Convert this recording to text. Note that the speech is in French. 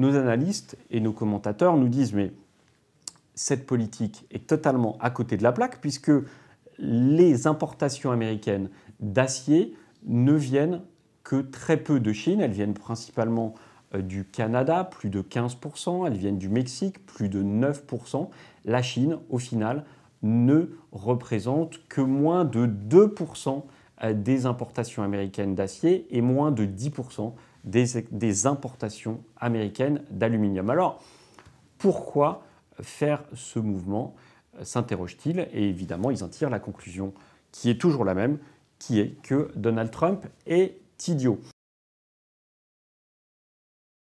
nos analystes et nos commentateurs nous disent mais cette politique est totalement à côté de la plaque puisque les importations américaines d'acier ne viennent que très peu de Chine, elles viennent principalement euh, du Canada, plus de 15%, elles viennent du Mexique, plus de 9%. La Chine, au final, ne représente que moins de 2% euh, des importations américaines d'acier et moins de 10% des, importations américaines d'aluminium. Alors, pourquoi faire ce mouvement s'interroge-t-il et évidemment ils en tirent la conclusion qui est toujours la même, qui est que Donald Trump est idiot.